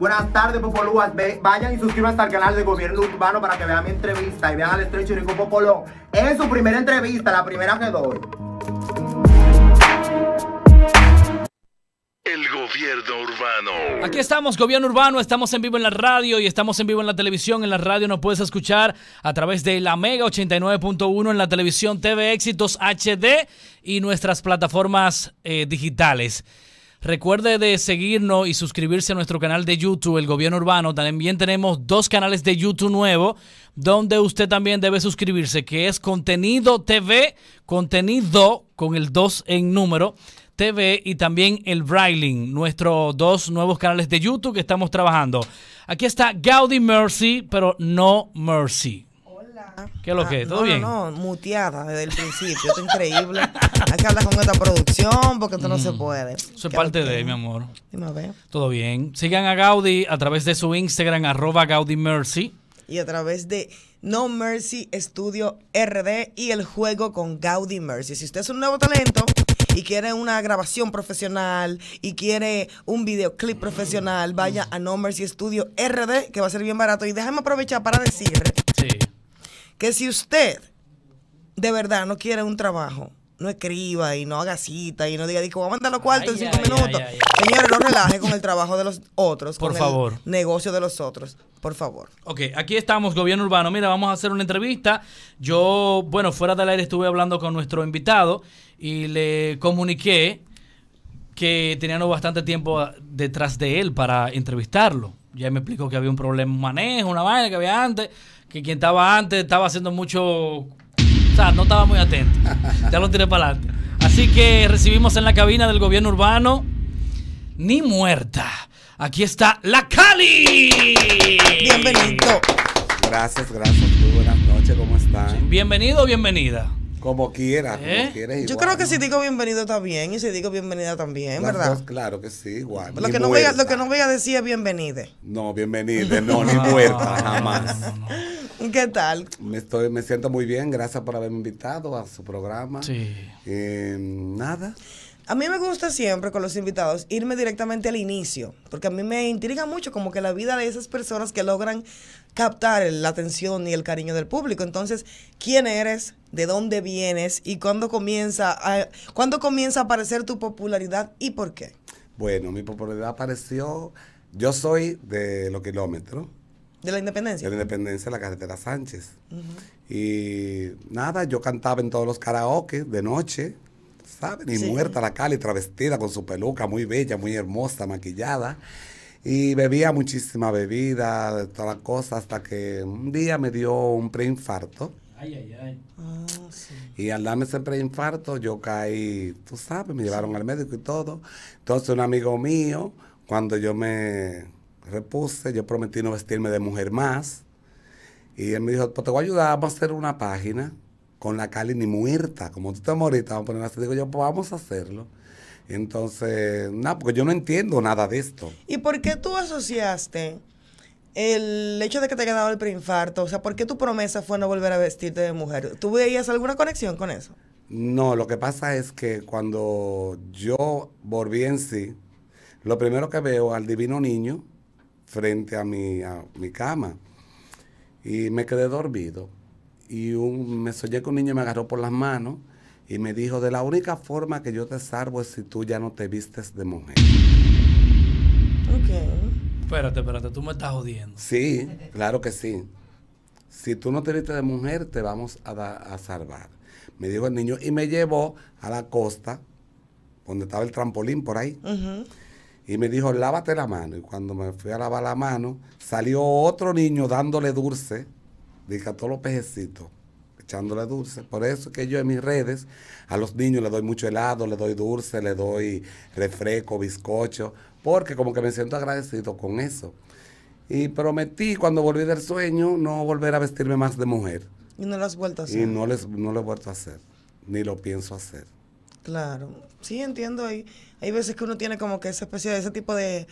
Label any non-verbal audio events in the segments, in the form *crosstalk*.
Buenas tardes, Popolúas. Vayan y suscríbanse al canal de Gobierno Urbano para que vean mi entrevista y vean al estrecho Rico Popolón. Es su primera entrevista, la primera que doy. El gobierno urbano. Aquí estamos, gobierno urbano, estamos en vivo en la radio y estamos en vivo en la televisión. En la radio nos puedes escuchar a través de la Mega 89.1, en la televisión TV Éxitos HD y nuestras plataformas eh, digitales. Recuerde de seguirnos y suscribirse a nuestro canal de YouTube, El Gobierno Urbano. También tenemos dos canales de YouTube nuevo, donde usted también debe suscribirse, que es Contenido TV, Contenido con el 2 en número. TV y también el Brailing, nuestros dos nuevos canales de YouTube que estamos trabajando. Aquí está Gaudi Mercy, pero no Mercy. ¿Qué es lo que? Ah, ¿Todo bien? No, no, muteada desde el principio. es increíble. Hay que hablar con esta producción porque esto no se mm. puede. Soy parte de, mi amor. Dime a Todo bien. Sigan a Gaudi a través de su Instagram, arroba Gaudi Mercy. Y a través de No Mercy Studio RD y el juego con Gaudi Mercy. Si usted es un nuevo talento y quiere una grabación profesional y quiere un videoclip profesional, vaya a No Mercy Studio RD, que va a ser bien barato. Y déjame aprovechar para decir que si usted de verdad no quiere un trabajo, no escriba y no haga cita y no diga, digo, voy a los en cinco minutos. Señores, no relaje con el trabajo de los otros, por con favor. el negocio de los otros, por favor. Ok, aquí estamos, gobierno urbano. Mira, vamos a hacer una entrevista. Yo, bueno, fuera del aire estuve hablando con nuestro invitado y le comuniqué que teníamos bastante tiempo detrás de él para entrevistarlo. Ya me explicó que había un problema manejo, una vaina que había antes que quien estaba antes estaba haciendo mucho, o sea, no estaba muy atento. Ya lo tiré para adelante. Así que recibimos en la cabina del gobierno urbano, ni muerta. Aquí está la Cali. Bienvenido. Gracias, gracias. Muy buenas noches, ¿cómo están? Bienvenido, bienvenida. Como quieras, como ¿Eh? quieras. Igual, Yo creo que si digo bienvenido está bien y si digo bienvenida también, ¿verdad? claro que sí, igual. Lo que, no voy a, lo decir es bienvenida. No, bienvenida, no, ni muerta, jamás. *laughs* ¿Qué tal? Me, estoy, me siento muy bien, gracias por haberme invitado a su programa. Sí. Eh, nada. A mí me gusta siempre con los invitados irme directamente al inicio, porque a mí me intriga mucho como que la vida de esas personas que logran captar la atención y el cariño del público. Entonces, ¿quién eres? ¿De dónde vienes? ¿Y cuándo comienza a, cuándo comienza a aparecer tu popularidad y por qué? Bueno, mi popularidad apareció, yo soy de los kilómetros. ¿De la independencia? De la independencia de la carretera Sánchez. Y nada, yo cantaba en todos los karaoke de noche, ¿saben? Y muerta la Cali, travestida con su peluca, muy bella, muy hermosa, maquillada. Y bebía muchísima bebida, todas las cosas, hasta que un día me dio un preinfarto. Ay, ay, ay. Ah, y al darme ese preinfarto, yo caí, tú sabes, me llevaron al médico y todo. Entonces, un amigo mío, cuando yo me repuse, yo prometí no vestirme de mujer más. Y él me dijo, pues te voy a ayudar, vamos a hacer una página con la Cali ni muerta. Como tú te moriste, vamos a poner así. Digo yo, pues vamos a hacerlo. Entonces, nada, porque yo no entiendo nada de esto. ¿Y por qué tú asociaste el hecho de que te haya dado el preinfarto? O sea, ¿por qué tu promesa fue no volver a vestirte de mujer? ¿Tú veías alguna conexión con eso? No, lo que pasa es que cuando yo volví en sí, lo primero que veo al divino niño frente a mi, a mi cama y me quedé dormido. Y un, me soñé que un niño me agarró por las manos y me dijo, de la única forma que yo te salvo es si tú ya no te vistes de mujer. Ok. Espérate, espérate, tú me estás jodiendo. Sí, claro que sí. Si tú no te vistes de mujer, te vamos a, salvar. Me dijo el niño y me llevó a la costa, donde estaba el trampolín por ahí. Y me dijo, lávate la mano. Y cuando me fui a lavar la mano, salió otro niño dándole dulce, dije todos los pejecitos echándole dulce. Por eso que yo en mis redes a los niños le doy mucho helado, le doy dulce, le doy refresco, bizcocho, porque como que me siento agradecido con eso. Y prometí cuando volví del sueño no volver a vestirme más de mujer. Y no lo has vuelto a hacer. Y no, les, no lo he vuelto a hacer, ni lo pienso hacer. Claro, sí entiendo, hay, hay veces que uno tiene como que esa especie de ese tipo de,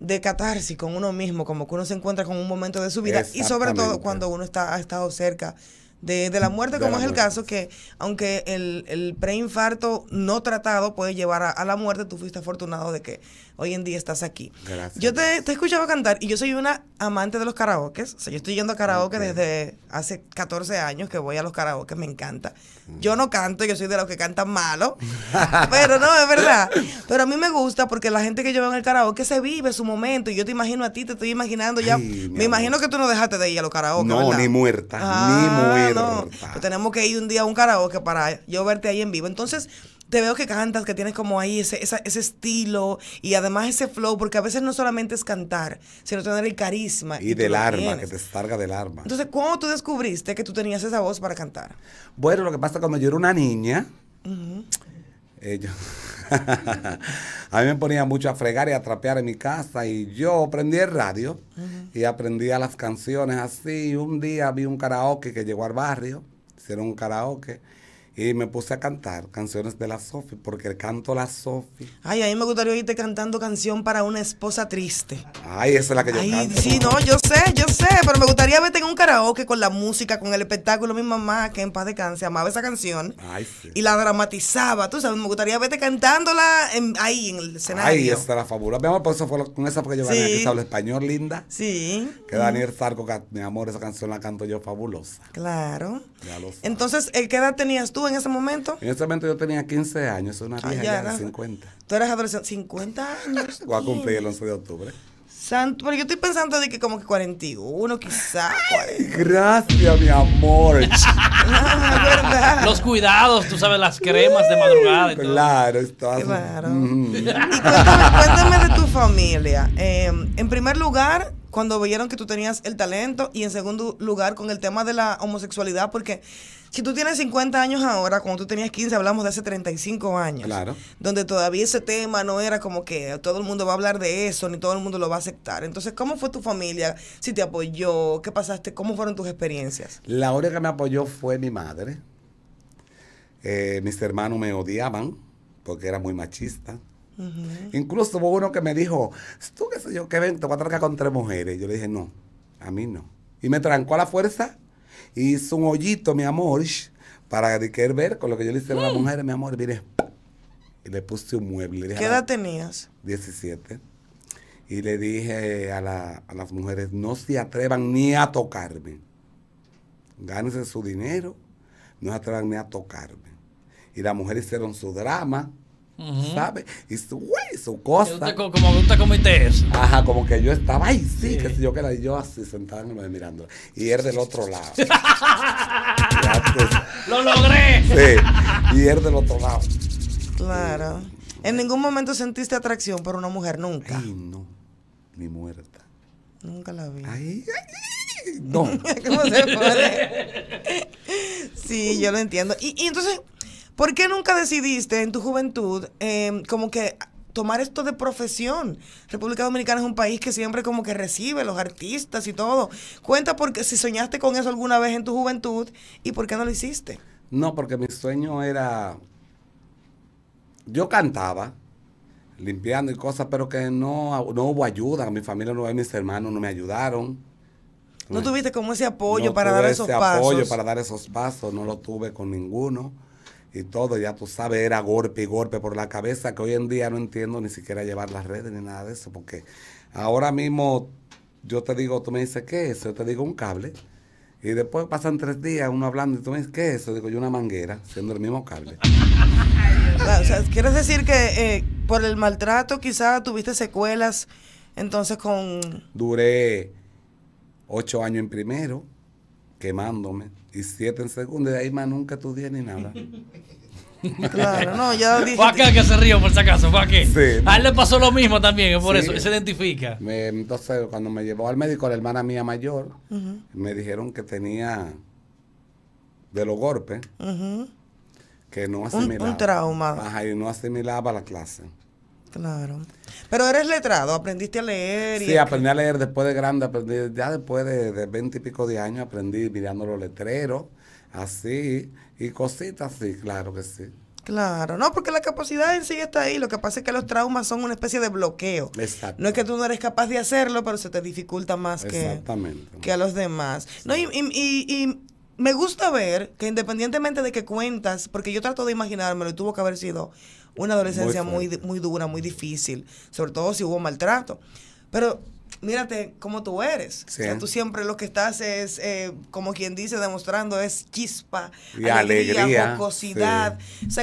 de catarsis con uno mismo, como que uno se encuentra con un momento de su vida y sobre todo cuando uno está, ha estado cerca de, la muerte, como es el caso, que aunque el, el preinfarto no tratado puede llevar a, la muerte, tú fuiste afortunado de que hoy en día estás aquí. Yo te, he escuchado cantar y yo soy una amante de los karaokes. O sea, yo estoy yendo a karaoke desde hace 14 años que voy a los karaokes, me encanta. Mm. Yo no canto, yo soy de los que cantan malo, *laughs* pero no, es verdad. Pero a mí me gusta porque la gente que yo veo en el karaoke se vive su momento y yo te imagino a ti, te estoy imaginando ya. me imagino que tú no dejaste de ir a los karaoke. No, ni muerta, ni muerta. Ah, no. tenemos que ir un día a un karaoke para yo verte ahí en vivo. Entonces, te veo que cantas, que tienes como ahí ese, ese estilo y además ese flow, porque a veces no solamente es cantar, sino tener el carisma. Y, del arma, que te salga del arma. Entonces, ¿cómo tú descubriste que tú tenías esa voz para cantar? Bueno, lo que pasa cuando yo era una niña, *laughs* a mí me ponía mucho a fregar y a trapear en mi casa y yo aprendí el radio y aprendía las canciones así. un día vi un karaoke que llegó al barrio, hicieron un karaoke y me puse a cantar canciones de la Sofi, porque canto la Sofi. Ay, a mí me gustaría oírte cantando canción para una esposa triste. Ay, esa es la que yo Ay, canto. Sí, no, yo sé, yo sé, pero me gustaría verte en un karaoke con la música, con el espectáculo. Mi mamá, que en paz de descanse, amaba esa canción. Ay, sí. Y la dramatizaba, tú sabes, me gustaría verte cantándola ahí en el escenario. Ay, esa era fabulosa. Mi por pues, eso fue con esa porque yo sí. gané español, linda. Sí. Que Daniel Zarco, mi amor, esa canción la canto yo fabulosa. Claro. Ya Entonces, eh, ¿qué edad tenías tú? en ese momento? En ese momento yo tenía 15 años, una vieja ya, de 50. Tú eras adolescente, 50 años. Voy a cumplir el 11 de octubre. Santo, pero yo estoy pensando de que como que 41, quizás. Gracias, mi amor. *laughs* Ah, Los cuidados, tú sabes, las cremas de madrugada Claro, Claro. Y cuéntame, de tu familia. Em, en primer lugar, cuando vieron que tú tenías el talento y en segundo lugar con el tema de la homosexualidad, porque si tú tienes 50 años ahora, cuando tú tenías 15, hablamos de hace 35 años. Claro. Donde todavía ese tema no era como que todo el mundo va a hablar de eso, ni todo el mundo lo va a aceptar. Entonces, ¿cómo fue tu familia? ¿Si te apoyó? ¿Qué pasaste? ¿Cómo fueron tus experiencias? La única que me apoyó fue mi madre. Eh, mis hermanos me odiaban porque era muy machista. Incluso hubo uno que me dijo, tú qué sé yo, qué ven, te voy a trancar con tres mujeres. Yo le dije, no, a mí no. Y me trancó a la fuerza hizo un hoyito, mi amor, para querer ver con lo que yo le hice a la mm. mujer, mi amor, mire, y le puse un mueble. ¿Qué edad tenías? 17. Y le dije a, a, las mujeres, no se atrevan ni a tocarme. Gánense su dinero, no se atrevan ni a tocarme. Y las mujeres hicieron su drama, ¿Sabes? Y su, güey, su cosa. como, como usted comité Ajá, como que yo estaba ahí, sí, que yo que era yo así sentada mirando. Y él del otro lado. *laughs* ¡Lo logré! Sí, y él del otro lado. Claro. ¿En ningún momento sentiste atracción por una mujer? Nunca. Ay, no. Ni muerta. Nunca la vi. Ay, ay, no. *laughs* se puede? sí, yo lo entiendo. Y, y entonces, ¿Por qué nunca decidiste en tu juventud em, como que tomar esto de profesión. República Dominicana es un país que siempre como que recibe los artistas y todo. Cuenta porque si soñaste con eso alguna vez en tu juventud y por qué no lo hiciste. No, porque mi sueño era yo cantaba limpiando y cosas, pero que no, no hubo ayuda, mi familia no, mis hermanos no me ayudaron. No tuviste como ese apoyo para dar esos pasos. No tuve ese apoyo para dar esos pasos, no lo tuve con ninguno y todo, ya tú sabes, era golpe y golpe por la cabeza, que hoy en día no entiendo ni siquiera llevar las redes ni nada de eso, porque ahora mismo yo te digo, tú me dices, ¿qué es eso? Yo te digo, un cable. Y después pasan tres días uno hablando y tú me dices, ¿qué es eso? Digo, yo una manguera, siendo el mismo cable. o sea, ¿Quieres decir que eh, por el maltrato quizás tuviste secuelas entonces con...? Duré ocho años en primero, quemándome y siete en segundos, y de ahí más nunca estudié ni nada. *laughs* Claro, no, ya *laughs* dije. Fue acá que se río, por si acaso, fue a él le pasó lo mismo también, por eso, se identifica. entonces, cuando me llevó al médico la hermana mía mayor, me dijeron que tenía de los golpes, que no asimilaba. Un, un trauma. Ajá, y no asimilaba la clase. Claro. Pero eres letrado, aprendiste a leer. Y sí, aprendí a leer después de grande, ya después de veinte y pico de años aprendí mirando los letreros, así, y cositas sí, claro que sí. Claro, no, porque la capacidad en sí está ahí. Lo que pasa es que los traumas son una especie de bloqueo. Exacto. No es que tú no eres capaz de hacerlo, pero se te dificulta más que, que a los demás. No, y, y, y, y, me gusta ver que independientemente de que cuentas, porque yo trato de imaginármelo y tuvo que haber sido una adolescencia muy, muy, dura, muy difícil, sobre todo si hubo maltrato. Pero mírate cómo tú eres. tú siempre lo que estás es, eh, como quien dice, demostrando es chispa, y alegría, O sea,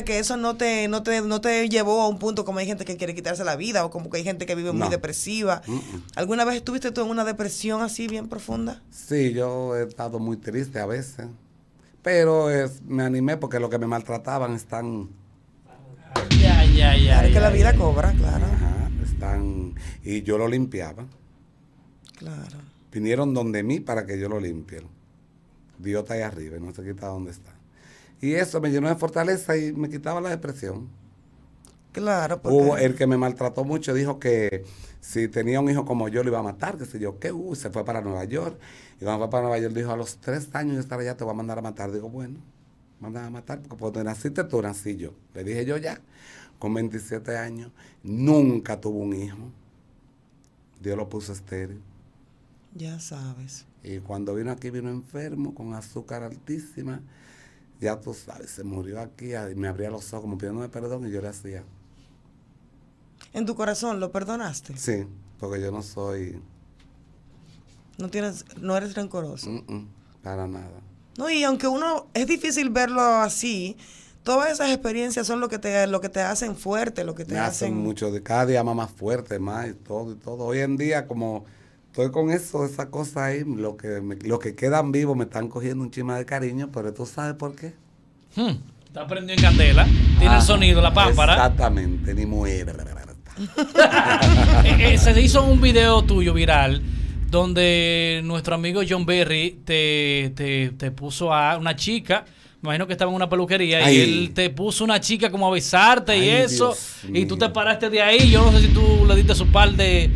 que eso no te, no, te, no te llevó a un punto como hay gente que quiere quitarse la vida o como que hay gente que vive muy depresiva. ¿Alguna vez estuviste tú en una depresión así bien profunda? Sí, yo he estado muy triste a veces. Pero me animé porque los que me maltrataban están es que la vida cobra, claro. están. Y yo lo limpiaba. Claro. Vinieron donde mí para que yo lo limpie. Dios está ahí arriba y no se quita dónde está. Y eso me llenó de fortaleza y me quitaba la depresión. Claro, porque... Hubo el que me maltrató mucho, dijo que si tenía un hijo como yo lo iba a matar, que se yo, qué, uh, se fue para Nueva York. Y cuando fue para Nueva York dijo, a los tres años yo estar allá, te voy a mandar a matar. Digo, bueno, mandar a matar, porque cuando naciste tú, nací yo. Le dije yo ya con 27 años, nunca tuvo un hijo. Dios lo puso estéril. Ya sabes. Y cuando vino aquí, vino enfermo, con azúcar altísima. Ya tú sabes, se murió aquí, ah, me abría los ojos como pidiéndome perdón y yo le hacía. ¿En tu corazón lo perdonaste? Sí, porque yo no soy... No, tienes, no eres rencoroso. para nada. No, y aunque uno es difícil verlo así, todas esas experiencias son lo que te, lo que te hacen fuerte, lo que te Me hacen... mucho, cada día más, fuerte, más y todo y todo. Hoy en día como estoy con eso, esa cosa ahí, lo que, me, lo que quedan vivos me están cogiendo un chima de cariño, pero tú sabes por qué. Hmm. está prendido en candela, tiene el ah, sonido, la pámpara. Exactamente, ni muere *laughs* eh, eh, se hizo un video tuyo viral donde nuestro amigo John Berry te, te puso a una chica imagino que estaba en una peluquería y él te puso una chica como a besarte y eso. y tú te paraste de ahí. Yo no sé si tú le diste su par de,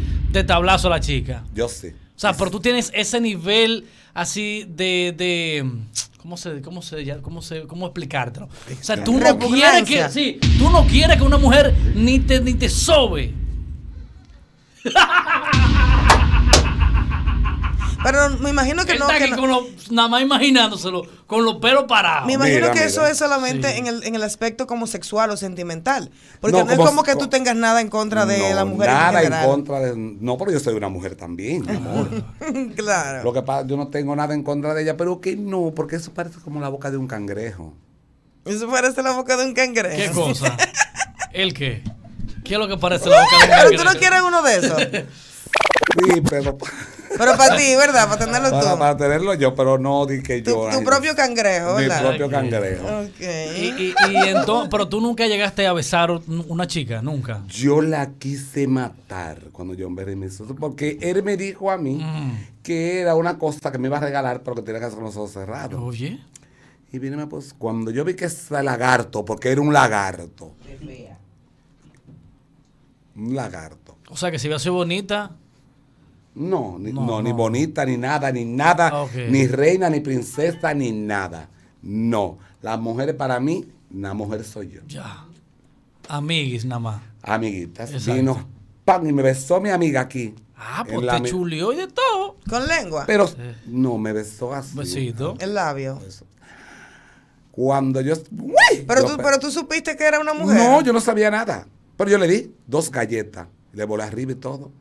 tablazo a la chica. Yo sí O sea, pero tú tienes ese nivel así de, de ¿cómo se, cómo se, cómo se, cómo explicártelo? O sea, tú no quieres que, sí, tú no quieres que una mujer ni te, ni te sobe. *laughs* Pero me imagino que no. nada más imaginándoselo, con los pelos parados. Me imagino que eso es solamente en, el, aspecto como sexual o sentimental. Porque no, es como que tú tengas nada en contra de la mujer. Nada en, contra de. No, pero yo soy una mujer también, mi amor. *laughs* claro. Lo que pasa, yo no tengo nada en contra de ella, pero que no, porque eso parece como la boca de un cangrejo. Eso parece la boca de un cangrejo. ¿Qué cosa? *laughs* ¿El qué? ¿Qué es lo que parece la boca de un cangrejo? tú no quieres uno de esos. *laughs* sí, pero. Pero para ti, ¿verdad? Para tenerlo tú. Para tenerlo yo, pero no di que yo. Tu, propio cangrejo, ¿verdad? Mi propio cangrejo. Okay. Y, entonces, pero tú nunca llegaste a besar una chica, nunca. Yo la quise matar cuando yo Berry me porque él me dijo a mí mm. que era una cosa que me iba a regalar, pero que tenía que hacer con los ojos cerrados. Oye. Y viene, pues, cuando yo vi que era lagarto, porque era un lagarto. Fea. Un lagarto. O sea, que si iba a ser bonita, no, ni, no, ni bonita, ni nada, ni nada, ah, ni reina, ni princesa, ni nada. No, las mujeres para mí, una mujer soy yo. Ya. Amiguis nada más. Amiguitas. pan y me besó mi amiga aquí. Ah, pues te y de todo. Con lengua. Pero no, me besó así. Besito. El labio. Cuando yo... Pero, tú, pero tú supiste que era una mujer. No, yo no sabía nada. Pero yo le di dos galletas. Le volé arriba y todo.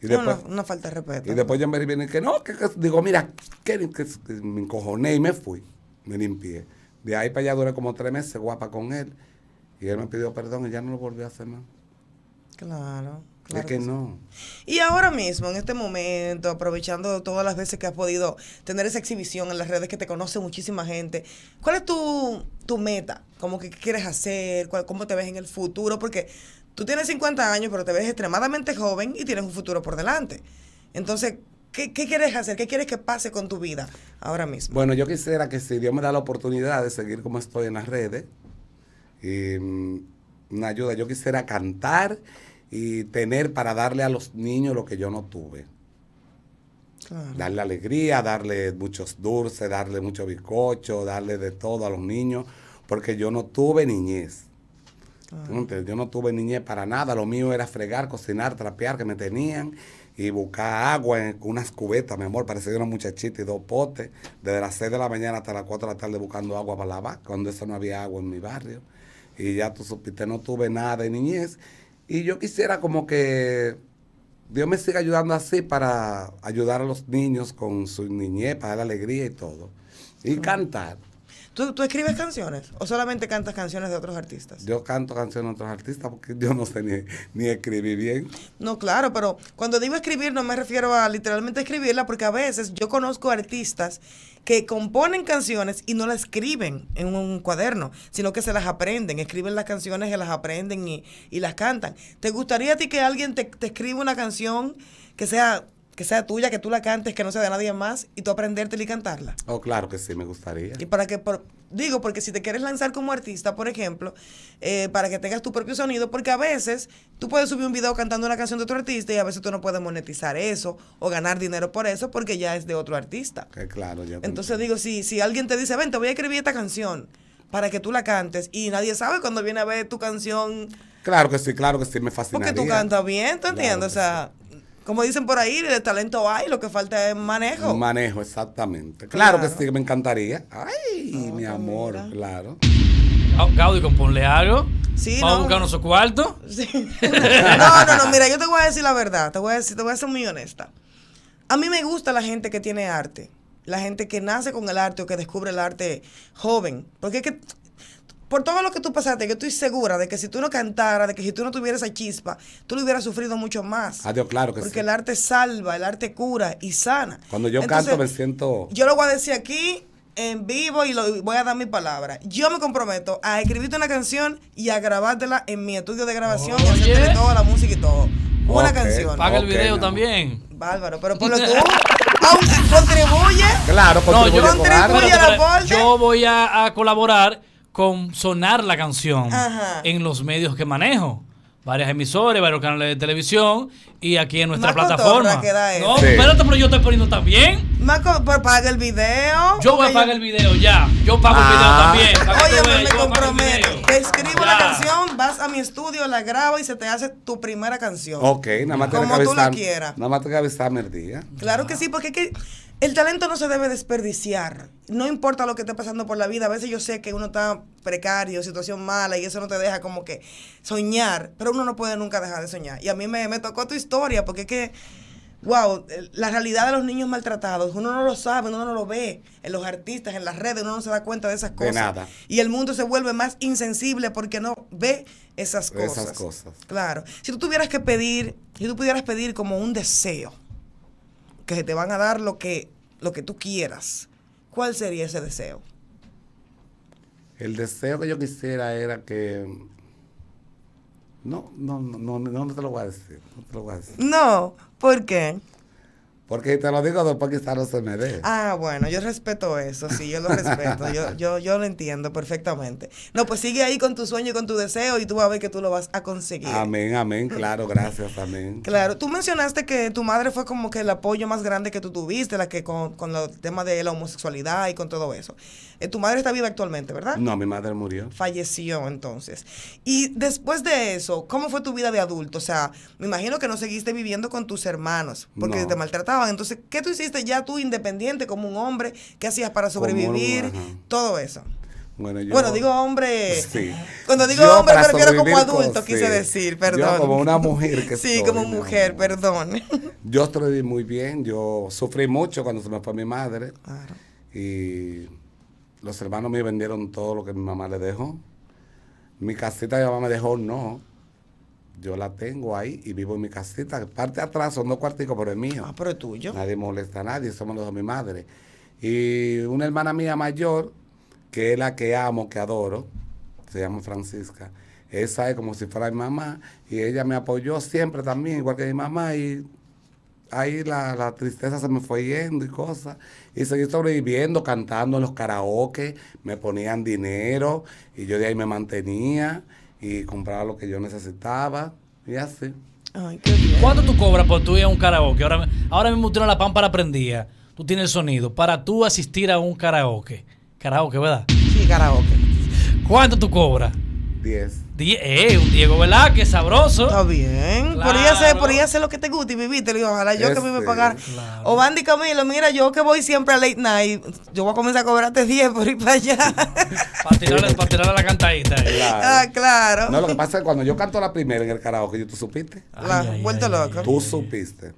Y no, después, no, falta Y después ya me viene que no, digo, mira, que, me encojoné y me fui, me limpié. De ahí para allá duré como tres meses guapa con él. Y él me pidió perdón y ya no lo volvió a hacer más. Claro. Claro es que, no. Y ahora mismo, en este momento, aprovechando todas las veces que has podido tener esa exhibición en las redes que te conoce muchísima gente, ¿cuál es tu, tu meta? ¿Cómo que qué quieres hacer? ¿Cómo te ves en el futuro? Porque Tú tienes 50 años, pero te ves extremadamente joven y tienes un futuro por delante. Entonces, ¿Qué, quieres hacer? ¿Qué quieres que pase con tu vida ahora mismo? Bueno, yo quisiera que si Dios me da la oportunidad de seguir como estoy en las redes, me em, una ayuda, yo quisiera cantar y tener para darle a los niños lo que yo no tuve. Darle alegría, darle muchos dulces, darle mucho bizcocho, darle de todo a los niños, porque yo no tuve niñez yo no tuve niñez para nada, lo mío era fregar, cocinar, trapear, que me tenían, y buscar agua en unas cubetas, mi amor, parecía una muchachita y dos potes, desde las 6 de la mañana hasta las 4 de la tarde buscando agua para lavar, cuando eso no había agua en mi barrio. Y ya tú supiste, no tuve nada de niñez. Y yo quisiera como que Dios me siga ayudando así para ayudar a los niños con su niñez, para dar alegría y todo. Y cantar. ¿Tú, escribes canciones o solamente cantas canciones de otros artistas? Yo canto canciones de otros artistas porque yo no sé ni, escribir bien. No, claro, pero cuando digo escribir no me refiero a literalmente escribirla porque a veces yo conozco artistas que componen canciones y no las escriben en un cuaderno, sino que se las aprenden, escriben las canciones, se las aprenden y, las cantan. ¿Te gustaría a ti que alguien te, te escriba una canción que sea que sea tuya, que tú la cantes, que no sea de nadie más, y tú aprenderte y cantarla. Oh, claro que sí, me gustaría. Y para que, digo, porque si te quieres lanzar como artista, por ejemplo, eh, para que tengas tu propio sonido, porque a veces tú puedes subir un video cantando una canción de otro artista y a veces tú no puedes monetizar eso o ganar dinero por eso porque ya es de otro artista. Que claro, ya Entonces digo, si, si alguien te dice, ven, te voy a escribir esta canción para que tú la cantes y nadie sabe cuando viene a ver tu canción. Claro que sí, claro que sí, me fascina. Porque tú cantas bien, te entiendes? o sea como dicen por ahí, de talento hay, lo que falta es manejo. Manejo, exactamente. Claro, que sí, me encantaría. Ay, mi amor, claro. Oh, Gaudi, componle algo. Sí, Vamos a buscarnos su cuarto. Sí. *laughs* No, no, no, mira, yo te voy a decir la verdad, te voy a decir, te voy a ser muy honesta. A mí me gusta la gente que tiene arte, la gente que nace con el arte o que descubre el arte joven, porque es que por todo lo que tú pasaste, que estoy segura de que si tú no cantaras, de que si tú no tuvieras esa chispa, tú lo hubieras sufrido mucho más. Adiós, claro que sí. Porque el arte salva, el arte cura y sana. Cuando yo canto me siento... Yo lo voy a decir aquí en vivo y lo, voy a dar mi palabra. Yo me comprometo a escribirte una canción y a grabártela en mi estudio de grabación y toda la música y todo. Una canción. Paga el video también. Bárbaro, pero por *laughs* que tú. contribuye. Claro, contribuye. No, yo, contribuye a pero, yo voy a colaborar con sonar la canción en los medios que manejo. Varias emisoras, varios canales de televisión y aquí en nuestra plataforma. No, espérate, pero yo estoy poniendo también. Maco, pues paga el video. Yo voy a pagar el video ya. Yo pago el video ah. también. Oye, me, me comprometo. Te escribo la canción, vas a mi estudio, la grabo y se te hace tu primera canción. Ok, nada más te Como tú la quieras. Nada más te cabe estar el Claro que sí, porque es que el talento no se debe desperdiciar. No importa lo que esté pasando por la vida. A veces yo sé que uno está precario, situación mala, y eso no te deja como que soñar. Pero uno no puede nunca dejar de soñar. Y a mí me, me tocó tu historia, porque es que wow, la realidad de los niños maltratados, uno no lo sabe, uno no lo ve en los artistas, en las redes, uno no se da cuenta de esas cosas. De nada. Y el mundo se vuelve más insensible porque no ve esas cosas. Esas cosas. Claro. Si tú tuvieras que pedir, si tú pudieras pedir como un deseo, que te van a dar lo que, lo que tú quieras, ¿cuál sería ese deseo? El deseo que yo quisiera era que no, no, no, no, no te lo voy a decir. No. Te lo voy a decir. no. ¿Por porque te lo digo después quizás no se me dé. Ah, bueno, yo respeto eso, sí, yo lo respeto, *laughs* yo, yo, lo entiendo perfectamente. No, pues sigue ahí con tu sueño y con tu deseo y tú vas a ver que tú lo vas a conseguir. Amén, amén, claro, *laughs* gracias, amén. Claro, tú mencionaste que tu madre fue como que el apoyo más grande que tú tuviste, la que con, con el tema de la homosexualidad y con todo eso. Eh, tu madre está viva actualmente, ¿verdad? No, mi madre murió. Falleció entonces. Y después de eso, ¿cómo fue tu vida de adulto? O sea, me imagino que no seguiste viviendo con tus hermanos porque te maltrataban. Entonces, ¿qué tú hiciste ya tú independiente como un hombre? ¿Qué hacías para sobrevivir? todo eso. Bueno, yo, bueno, digo hombre. Sí. *laughs* Cuando digo hombre me refiero como adulto, quise decir, perdón. como una mujer que *laughs* Sí, como mujer, perdón. *laughs* Yo estoy muy bien, yo sufrí mucho cuando se me fue mi madre. Claro. Y los hermanos me vendieron todo lo que mi mamá le dejó. Mi casita mi mamá me dejó, no. Yo la tengo ahí y vivo en mi casita. Parte atrás son dos cuarticos, pero es mío. Ah, pero es tuyo. Nadie molesta a nadie, somos los de mi madre. Y una hermana mía mayor, que es la que amo, que adoro, se llama Francisca. Esa es como si fuera mi mamá y ella me apoyó siempre también, igual que mi mamá. Y ahí la, la tristeza se me fue yendo y cosas. Y seguí sobreviviendo, cantando en los karaoke, me ponían dinero y yo de ahí me mantenía y compraba lo que yo necesitaba y así. Ay, ¿Cuánto tú cobras por tu ir a un karaoke? Ahora, ahora mismo tú la la para prendida, tú tienes el sonido, para tú asistir a un karaoke. Karaoke, ¿verdad? Sí, karaoke. ¿Cuánto tú cobras? Diez eh, un Diego Velázquez, sabroso. Está bien. Por ella sé, lo que te guste y viviste. digo, ojalá yo que me me este, pagara. O Bandy Camilo, mira, yo que voy siempre a late night, yo voy a comenzar a cobrarte 10 por ir para allá. *laughs* para, tirarle, la cantadita. Eh. Ah, claro. No, lo que pasa es que cuando yo canto la primera en el karaoke, yo tú supiste. Ay, vuelto Tú supiste.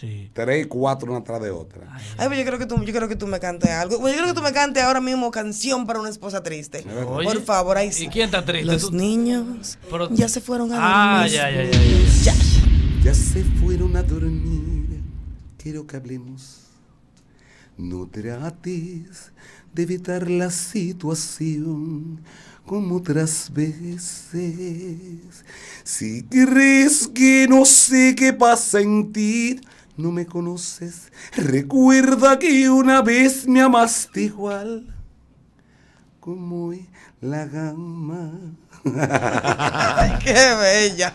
Sí. Tres cuatro una tras de otra. Ay, yo creo que tú, yo creo que tú me cantes algo. Yo creo que tú me cantes ahora mismo canción para una esposa triste. Por favor, ahí sí. ¿Y quién está triste? Los niños ya se fueron a ah, dormir. Ah, ya, ya, ya, ya. Ya se fueron a dormir. Quiero que hablemos. No trates de evitar la situación como otras veces. Si crees que no sé qué pasa en ti, no me conoces. Recuerda que una vez me amaste igual como la gama. *laughs* qué bella.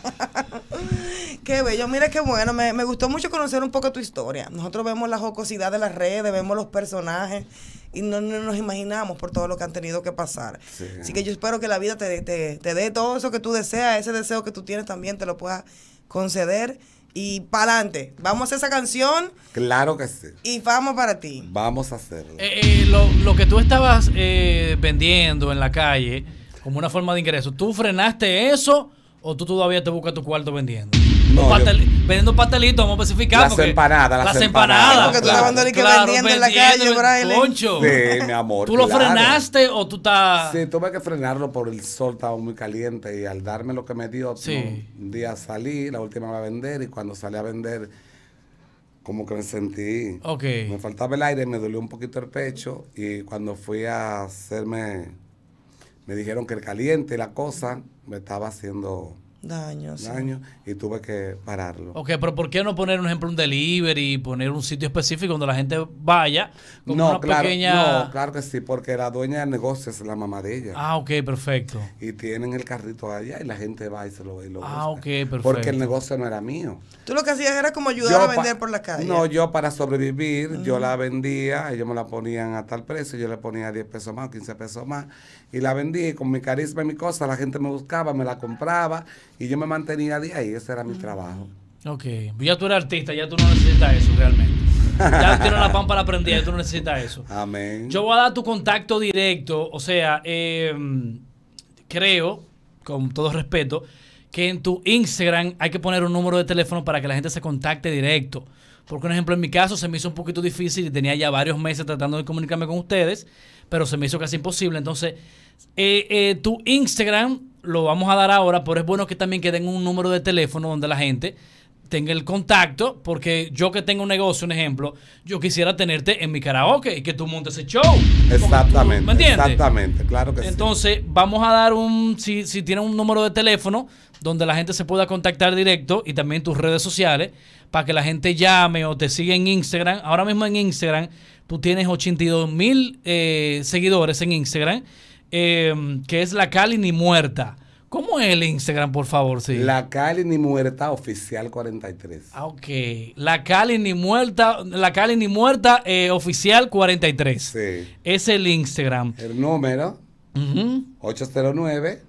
Qué bello, mira qué bueno, me, gustó mucho conocer un poco tu historia. Nosotros vemos la jocosidad de las redes, vemos los personajes y no, nos imaginamos por todo lo que han tenido que pasar. Así que yo espero que la vida te, te dé todo eso que tú deseas, ese deseo que tú tienes también te lo pueda conceder y para adelante. Vamos a hacer esa canción. Claro que sí. Y vamos para ti. Vamos a hacerlo. Eh, eh, lo, que tú estabas eh, vendiendo en la calle como una forma de ingreso, ¿tú frenaste eso o tú todavía te buscas tu cuarto vendiendo? vendiendo pastelitos, vamos a especificar. Las empanadas, las, empanadas. Porque tú claro, vendiendo en la Sí, mi amor. ¿Tú lo frenaste o tú estás.? Sí, tuve que frenarlo por el sol, estaba muy caliente y al darme lo que me dio, un día salí, la última va a vender y cuando salí a vender como que me sentí. Me faltaba el aire, me dolió un poquito el pecho y cuando fui a hacerme, me dijeron que el caliente y la cosa me estaba haciendo Daño, sí. y tuve que pararlo. Ok, pero ¿por qué no poner, un ejemplo, un delivery, y poner un sitio específico donde la gente vaya? no, claro, claro que sí, porque la dueña del negocio es la mamá de ella. Ah, ok, perfecto. Y tienen el carrito allá y la gente va y se lo, y Ah, perfecto. Porque el negocio no era mío. Tú lo que hacías era como ayudar a vender por la calle. No, yo para sobrevivir, yo la vendía, ellos me la ponían a tal precio, yo le ponía 10 pesos más, 15 pesos más, y la vendí con mi carisma y mi cosa, la gente me buscaba, me la compraba y yo me mantenía ahí, ese era mi trabajo. Ok, pues ya tú eres artista, ya tú no necesitas eso realmente. Ya tienes la *laughs* pampa la prendida, ya tú no necesitas eso. Amén. Yo voy a dar tu contacto directo, o sea, eh, creo, con todo respeto, que en tu Instagram hay que poner un número de teléfono para que la gente se contacte directo. Porque, por ejemplo, en mi caso se me hizo un poquito difícil y tenía ya varios meses tratando de comunicarme con ustedes pero se me hizo casi imposible. Entonces, eh, eh, tu Instagram lo vamos a dar ahora, pero es bueno que también queden un número de teléfono donde la gente tenga el contacto, porque yo que tengo un negocio, un ejemplo, yo quisiera tenerte en mi karaoke y que tú montes ese show. Exactamente. ¿Me entiendes? Exactamente, claro que Entonces, sí. Entonces, vamos a dar un, si, si tienen un número de teléfono donde la gente se pueda contactar directo y también tus redes sociales, para que la gente llame o te siga en Instagram. Ahora mismo en Instagram Tú tienes 82 mil eh, seguidores en Instagram, eh, que es la Cali ni muerta. ¿Cómo es el Instagram, por favor? La Cali ni muerta oficial 43. Ah, ok. La Cali ni muerta, la Cali ni muerta eh, oficial 43. Sí. Es el Instagram. El número 809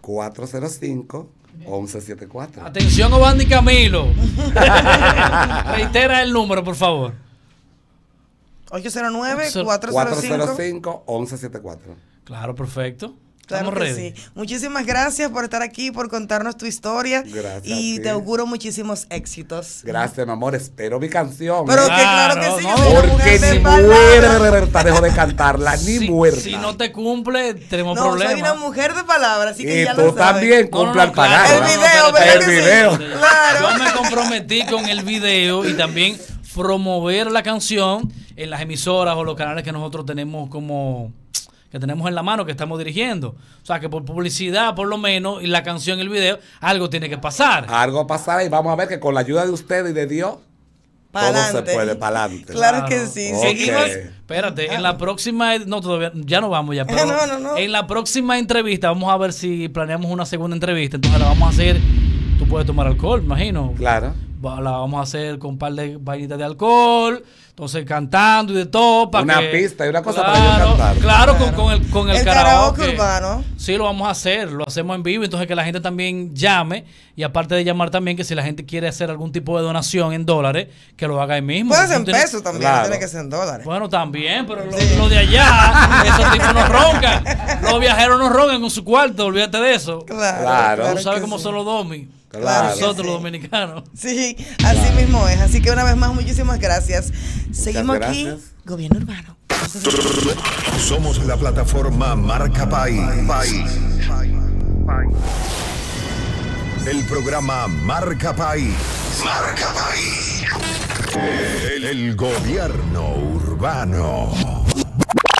405 1174. Atención, Obandi Camilo. *laughs* Reitera el número, por favor. 809-405-1174. Claro, perfecto. Claro Muchísimas gracias por estar aquí, por contarnos tu historia. Y te auguro muchísimos éxitos. Gracias, mi amor. Espero mi canción. Pero que claro, que sí. No, porque *laughs* dejo de cantarla, ni si, Si no te cumple, tenemos no, problemas. Soy una mujer de palabras, así que ya tú lo también cumple no, pagar El video, El video. Claro. Yo me comprometí con el video y también promover la canción en las emisoras o los canales que nosotros tenemos como que tenemos en la mano que estamos dirigiendo. O sea, que por publicidad, por lo menos, y la canción y el video, algo tiene que pasar. Algo pasará y vamos a ver que con la ayuda de ustedes y de Dios, todo se puede para adelante. Claro, que sí. Seguimos. Espérate, en ah. la próxima, no todavía, ya no vamos ya, *laughs* pero en la próxima entrevista vamos a ver si planeamos una segunda entrevista, entonces la vamos a hacer, tú puedes tomar alcohol, imagino. Claro. La vamos a hacer con un par de vainitas de alcohol entonces cantando y de todo. Para una pista y una cosa claro, para yo cantar. Claro, Con, el, con el, el karaoke, urbano. Sí, lo vamos a hacer, lo hacemos en vivo. Entonces que la gente también llame. Y aparte de llamar también, que si la gente quiere hacer algún tipo de donación en dólares, que lo haga ahí mismo. Puede ser en pesos también, no tiene que ser en dólares. Bueno, también, pero lo, de allá, *laughs* esos tipos no roncan. Los viajeros nos roncan con su cuarto, olvídate de eso. Claro. Tú sabes cómo son los domis. Claro. Nosotros los dominicanos. Sí, así mismo es. Así que una vez más, muchísimas gracias. Seguimos aquí, Gobierno Urbano. Somos la plataforma Marca País. El programa Marca País. Marca el gobierno urbano.